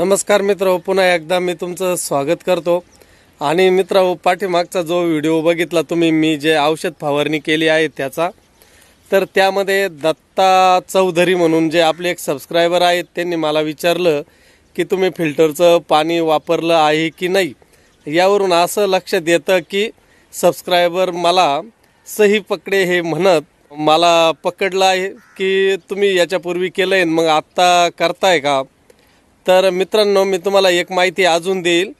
नमस्कार मित्र पुन्हा एकदा मी तुमचं स्वागत करतो आणि मित्र पाठीमागचा जो व्हिडिओ बघितला तुम्ही मी जे औषध फवारणी केली आहे त्याचा तर त्यामध्ये दत्ता चौधरी म्हणून जे आपले एक सबस्क्रायबर आहेत त्यांनी मला विचारलं की तुम्ही फिल्टरचं पाणी वापरलं आहे की नाही यावरून असं लक्ष देतं की सबस्क्रायबर मला सही पकडे हे म्हणत मला पकडलं आहे की तुम्ही याच्यापूर्वी केलं आहे मग आत्ता करताय का तर मित्रांनो मी तुम्हाला एक माहिती अजून देईल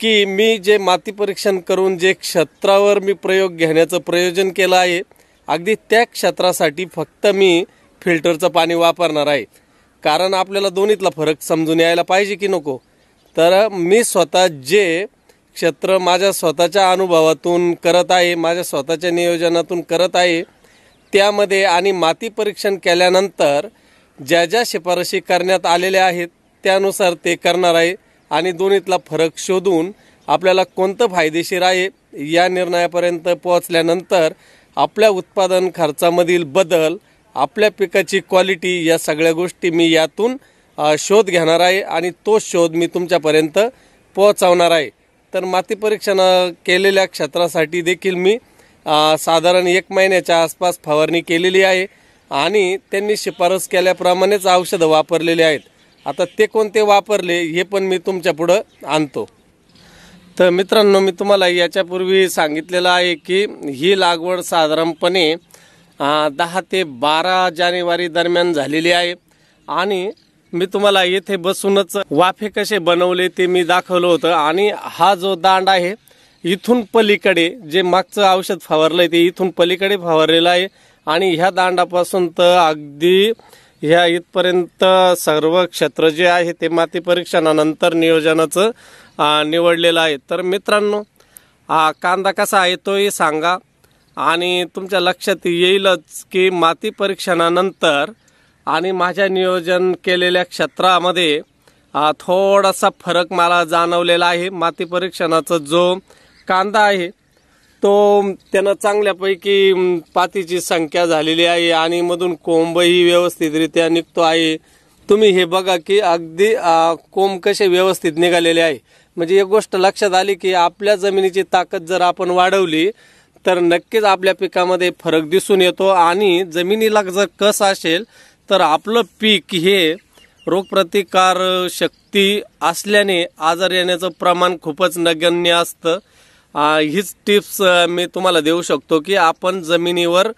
की मी जे माती परीक्षण करून जे क्षेत्रावर मी प्रयोग घेण्याचं प्रयोजन केलं आहे अगदी त्या क्षेत्रासाठी फक्त मी फिल्टरचं पाणी वापरणार आहे कारण आपल्याला दोन्हीतला फरक समजून यायला पाहिजे की नको तर मी स्वतः जे क्षेत्र माझ्या स्वतःच्या अनुभवातून करत आहे माझ्या स्वतःच्या नियोजनातून करत आहे त्यामध्ये आणि माती परीक्षण केल्यानंतर ज्या ज्या शिफारशी करण्यात आलेल्या आहेत त्यानुसार ते करणार आहे आणि दोन्हीतला फरक शोधून आपल्याला कोणतं फायदेशीर आहे या निर्णयापर्यंत पोहोचल्यानंतर आपल्या उत्पादन खर्चामधील बदल आपल्या पिकाची क्वालिटी या सगळ्या गोष्टी मी यातून शोध घेणार आहे आणि तो शोध मी तुमच्यापर्यंत पोहोचवणार आहे तर माती परीक्षण केलेल्या क्षेत्रासाठी देखील मी साधारण एक महिन्याच्या आसपास फवारणी केलेली आहे आणि त्यांनी शिफारस केल्याप्रमाणेच औषधं वापरलेली आहेत आता ते कोणते वापरले हे पण मी तुमच्या पुढं आणतो तर मित्रांनो मी तुम्हाला याच्यापूर्वी सांगितलेलं आहे की ही लागवड साधारणपणे दहा ते बारा जानेवारी दरम्यान झालेली आहे आणि मी तुम्हाला येथे बसूनच वाफे कसे बनवले ते मी दाखवलं होतं आणि हा जो दांड आहे इथून पलीकडे जे मागचं औषध फवारलं आहे ते इथून पलीकडे फवारलेलं आहे आणि ह्या दांडापासून तर अगदी ह्या इथपर्यंत सर्व क्षेत्र जे आहे ते माती परीक्षणानंतर नियोजनाचं निवडलेलं आहे तर मित्रांनो कांदा कसा आहे तोही सांगा आणि तुमच्या लक्षात येईलच की माती परीक्षणानंतर आणि माझ्या नियोजन केलेल्या क्षेत्रामध्ये थोडासा फरक मला जाणवलेला आहे माती परीक्षणाचा जो कांदा आहे तो त्यांना चांगल्यापैकी पातीची संख्या झालेली आहे आणि मधून कोंबही व्यवस्थितरित्या निघतो आहे तुम्ही हे बघा की अगदी कोंब कसे व्यवस्थित निघालेले आहे म्हणजे एक गोष्ट लक्षात आली की आपल्या जमिनीची ताकद जर आपण वाढवली तर नक्कीच आपल्या पिकामध्ये फरक दिसून येतो आणि जमिनीला जर कस असेल तर आपलं पीक हे रोगप्रतिकार शक्ती असल्याने आजार येण्याचं प्रमाण खूपच नगण्य असतं हीच टिप्स मी तुम्हाला देऊ शकतो की आपण जमिनीवर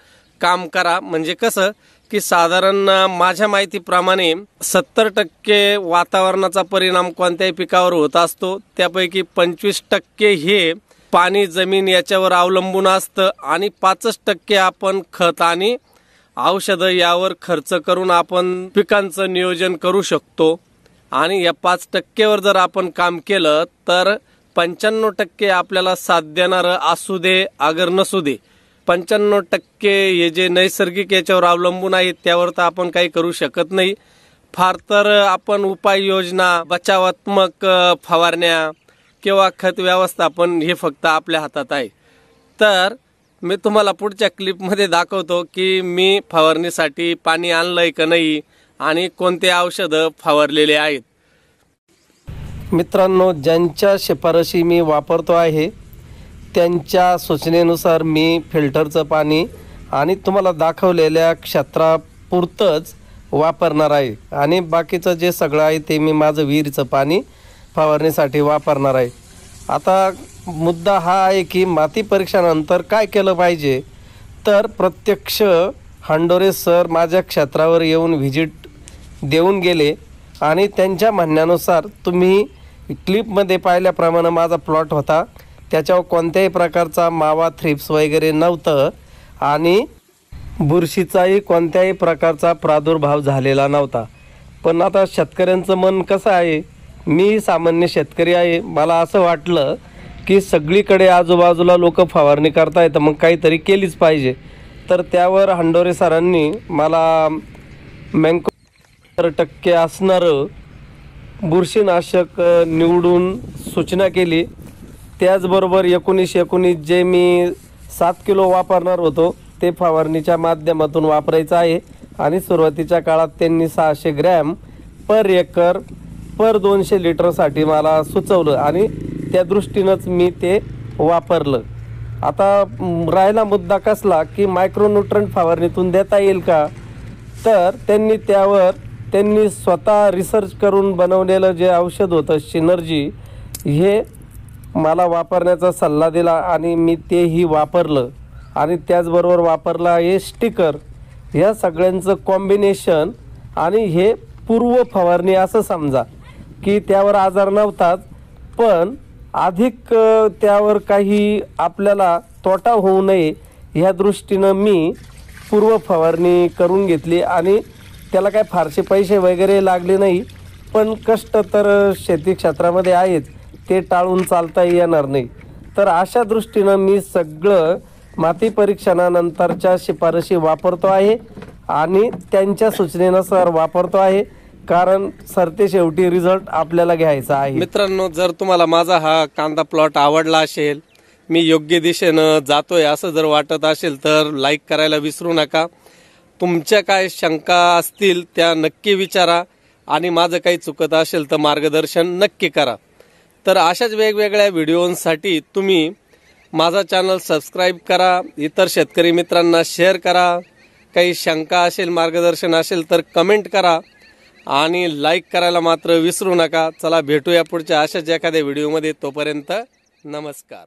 काम करा म्हणजे कसं की साधारण माझ्या माहितीप्रमाणे सत्तर टक्के वातावरणाचा परिणाम कोणत्याही पिकावर होत असतो त्यापैकी पंचवीस टक्के हे पाणी जमीन याच्यावर अवलंबून असतं आणि पाचच टक्के आपण खत आणि औषधं यावर खर्च करून आपण पिकांचं नियोजन करू शकतो आणि या पाच टक्केवर जर आपण काम केलं तर पंच्याण्णव टक्के आपल्याला साथ देणारं असू दे अगर नसू दे पंच्याण्णव टक्के हे जे नैसर्गिक याच्यावर अवलंबून आहेत त्यावर तर आपण काही करू शकत नाही फार तर आपण उपाययोजना बचावात्मक फवारण्या किंवा खत व्यवस्थापन हे फक्त आपल्या हातात आहे तर मी तुम्हाला पुढच्या क्लिपमध्ये दाखवतो की मी फवारणीसाठी पाणी आणलं आहे का नाही आणि कोणते औषधं फवारलेले आहेत मित्रांनो ज्यांच्या शिफारशी मी वापरतो आहे त्यांच्या सूचनेनुसार मी फिल्टरचं पाणी आणि तुम्हाला दाखवलेल्या क्षेत्रापुरतंच वापरणार आहे आणि बाकीचं जे सगळं आहे ते मी माझं विहिरीचं पाणी फवारणीसाठी वापरणार आहे आता मुद्दा हा आहे की माती परीक्षानंतर काय केलं पाहिजे तर प्रत्यक्ष हांडोरे सर माझ्या क्षेत्रावर येऊन व्हिजिट देऊन गेले आणि त्यांच्या म्हणण्यानुसार तुम्ही क्लिपमध्ये पाहिल्याप्रमाणे माझा प्लॉट होता त्याच्यावर कोणत्याही प्रकारचा मावा थ्रिप्स वगैरे नव्हतं आणि बुरशीचाही कोणत्याही प्रकारचा प्रादुर्भाव झालेला नव्हता पण आता शेतकऱ्यांचं मन कसं आहे मी सामान्य शेतकरी आहे मला असं वाटलं की सगळीकडे आजूबाजूला लोक फवारणी करता येतं मग काहीतरी केलीच पाहिजे तर त्यावर हंडोरे सरांनी मला मँको टक्के असणारं बुरशीनाशक निवडून सूचना केली त्याचबरोबर एकोणीसशे एकोणीस जे मी सात किलो वापरणार होतो ते फवारणीच्या माध्यमातून वापरायचं आहे आणि सुरुवातीच्या काळात त्यांनी सहाशे ग्रॅम पर एकर पर दोनशे लिटरसाठी मला सुचवलं आणि त्या दृष्टीनंच मी ते वापरलं आता राहिला मुद्दा कसला की मायक्रोन्युट्रंट फवारणीतून देता येईल का तर त्यांनी त्यावर त्यांनी स्वतः रिसर्च करून बनवलेलं जे औषध होतं शिनर्जी हे मला वापरण्याचा सल्ला दिला आणि मी तेही वापरलं आणि त्याचबरोबर वापरला हे स्टिकर ह्या सगळ्यांचं कॉम्बिनेशन आणि हे पूर्व फवारणी असं समजा की त्यावर आजार नव्हताच पण अधिक त्यावर काही आपल्याला तोटा होऊ नये ह्या दृष्टीनं मी पूर्व फवारणी करून घेतली आणि त्याला काय फारसे पैसे वगैरे लागले नाही पण कष्ट तर शेती क्षेत्रामध्ये आहेत ते टाळून चालता येणार नाही तर अशा दृष्टीनं मी सगळं माती परीक्षणानंतरच्या शिफारशी वापरतो आहे आणि त्यांच्या सूचनेनुसार वापरतो आहे कारण सरते शेवटी रिझल्ट आपल्याला घ्यायचा आहे मित्रांनो जर तुम्हाला माझा हा कांदा प्लॉट आवडला असेल मी योग्य दिशेनं जातोय असं जर वाटत असेल तर लाईक करायला विसरू नका तुमच्या काय शंका असतील त्या नक्की विचारा आणि माझं काही चुकत असेल तर मार्गदर्शन नक्की करा तर अशाच वेगवेगळ्या व्हिडिओंसाठी तुम्ही माझा चॅनल सबस्क्राईब करा इतर शेतकरी मित्रांना शेअर करा काही शंका असेल मार्गदर्शन असेल तर कमेंट करा आणि लाईक करायला मात्र विसरू नका चला भेटूया पुढच्या अशाच एखाद्या व्हिडिओमध्ये तोपर्यंत नमस्कार